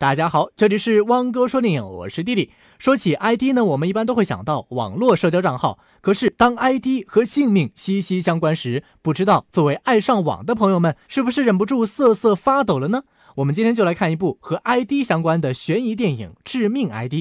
大家好，这里是汪哥说电影，我是弟弟。说起 ID 呢，我们一般都会想到网络社交账号。可是当 ID 和性命息息相关时，不知道作为爱上网的朋友们，是不是忍不住瑟瑟发抖了呢？我们今天就来看一部和 ID 相关的悬疑电影《致命 ID》。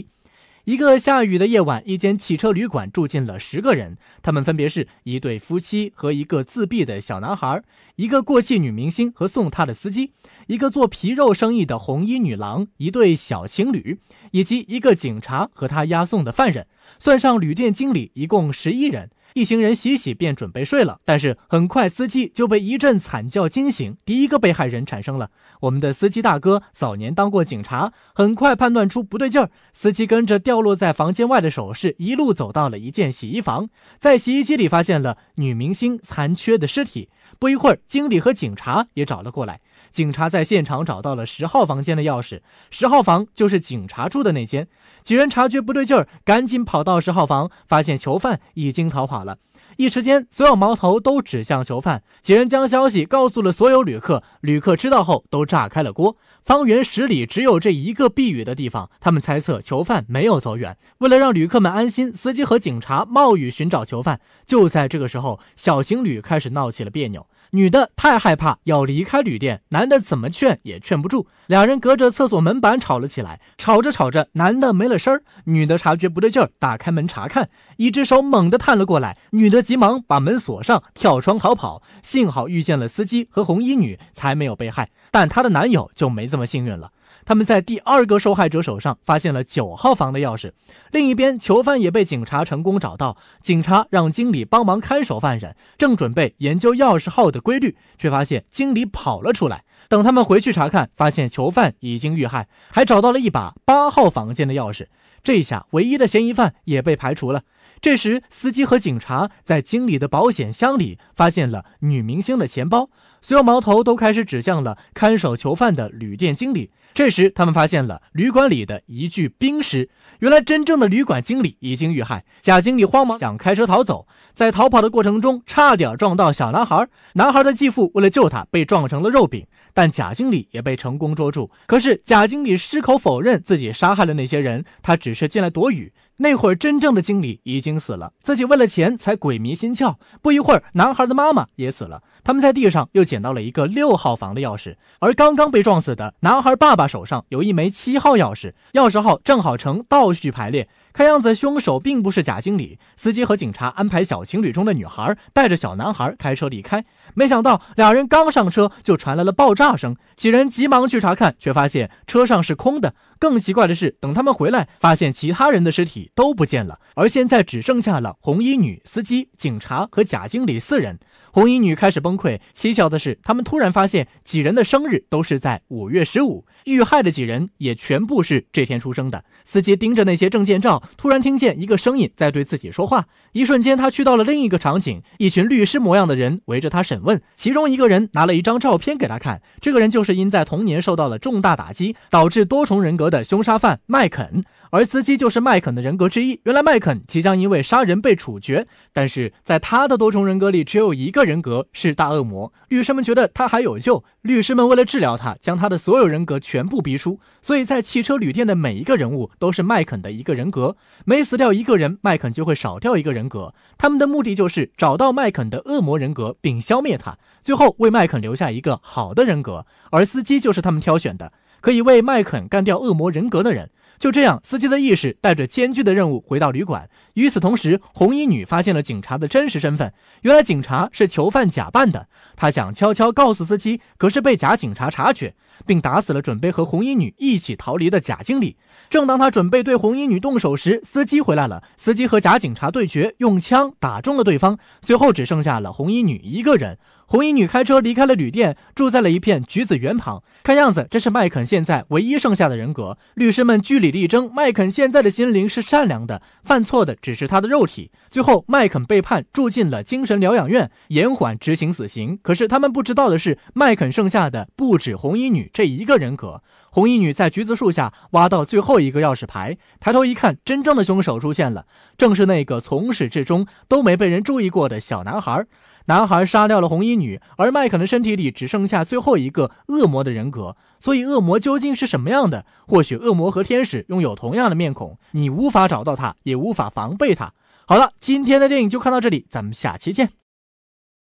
一个下雨的夜晚，一间汽车旅馆住进了十个人。他们分别是一对夫妻和一个自闭的小男孩，一个过气女明星和送她的司机，一个做皮肉生意的红衣女郎，一对小情侣，以及一个警察和他押送的犯人。算上旅店经理，一共十一人。一行人洗洗便准备睡了，但是很快司机就被一阵惨叫惊醒。第一个被害人产生了。我们的司机大哥早年当过警察，很快判断出不对劲儿。司机跟着掉落在房间外的首饰，一路走到了一间洗衣房，在洗衣机里发现了女明星残缺的尸体。不一会儿，经理和警察也找了过来。警察在现场找到了十号房间的钥匙，十号房就是警察住的那间。几人察觉不对劲儿，赶紧跑到十号房，发现囚犯已经逃跑。好了。一时间，所有矛头都指向囚犯。几人将消息告诉了所有旅客，旅客知道后都炸开了锅。方圆十里只有这一个避雨的地方，他们猜测囚犯没有走远。为了让旅客们安心，司机和警察冒雨寻找囚犯。就在这个时候，小情侣开始闹起了别扭。女的太害怕，要离开旅店，男的怎么劝也劝不住，两人隔着厕所门板吵了起来。吵着吵着，男的没了声儿，女的察觉不对劲儿，打开门查看，一只手猛地探了过来，女的。急忙把门锁上，跳窗逃跑。幸好遇见了司机和红衣女，才没有被害。但她的男友就没这么幸运了。他们在第二个受害者手上发现了九号房的钥匙。另一边，囚犯也被警察成功找到。警察让经理帮忙看守犯人，正准备研究钥匙号的规律，却发现经理跑了出来。等他们回去查看，发现囚犯已经遇害，还找到了一把八号房间的钥匙。这下唯一的嫌疑犯也被排除了。这时，司机和警察在经理的保险箱里发现了女明星的钱包，所有矛头都开始指向了看守囚犯的旅店经理。这时，他们发现了旅馆里的一具冰尸，原来真正的旅馆经理已经遇害。贾经理慌忙想开车逃走，在逃跑的过程中，差点撞到小男孩。男孩的继父为了救他，被撞成了肉饼。但贾经理也被成功捉住。可是，贾经理矢口否认自己杀害了那些人，他只。只是进来躲雨。那会儿真正的经理已经死了，自己为了钱才鬼迷心窍。不一会儿，男孩的妈妈也死了。他们在地上又捡到了一个六号房的钥匙，而刚刚被撞死的男孩爸爸手上有一枚七号钥匙，钥匙号正好呈倒序排列。看样子凶手并不是假经理。司机和警察安排小情侣中的女孩带着小男孩开车离开，没想到两人刚上车就传来了爆炸声。几人急忙去查看，却发现车上是空的。更奇怪的是，等他们回来，发现其他人的尸体。都不见了，而现在只剩下了红衣女、司机、警察和贾经理四人。红衣女开始崩溃。蹊跷的是，他们突然发现几人的生日都是在五月十五，遇害的几人也全部是这天出生的。司机盯着那些证件照，突然听见一个声音在对自己说话。一瞬间，他去到了另一个场景，一群律师模样的人围着他审问，其中一个人拿了一张照片给他看。这个人就是因在童年受到了重大打击，导致多重人格的凶杀犯麦肯，而司机就是麦肯的人。格之一，原来麦肯即将因为杀人被处决，但是在他的多重人格里，只有一个人格是大恶魔。律师们觉得他还有救，律师们为了治疗他，将他的所有人格全部逼出。所以在汽车旅店的每一个人物都是麦肯的一个人格，每死掉一个人，麦肯就会少掉一个人格。他们的目的就是找到麦肯的恶魔人格并消灭他，最后为麦肯留下一个好的人格。而司机就是他们挑选的，可以为麦肯干掉恶魔人格的人。就这样，司机的意识带着艰巨的任务回到旅馆。与此同时，红衣女发现了警察的真实身份，原来警察是囚犯假扮的。她想悄悄告诉司机，可是被假警察察觉，并打死了准备和红衣女一起逃离的假经理。正当他准备对红衣女动手时，司机回来了。司机和假警察对决，用枪打中了对方，最后只剩下了红衣女一个人。红衣女开车离开了旅店，住在了一片橘子园旁。看样子，这是麦肯现在唯一剩下的人格。律师们据理力争，麦肯现在的心灵是善良的，犯错的只是他的肉体。最后，麦肯被判住进了精神疗养院，延缓执行死刑。可是他们不知道的是，麦肯剩下的不止红衣女这一个人格。红衣女在橘子树下挖到最后一个钥匙牌，抬头一看，真正的凶手出现了，正是那个从始至终都没被人注意过的小男孩。男孩杀掉了红衣女，而麦肯的身体里只剩下最后一个恶魔的人格。所以，恶魔究竟是什么样的？或许，恶魔和天使。拥有同样的面孔，你无法找到他，也无法防备他。好了，今天的电影就看到这里，咱们下期见。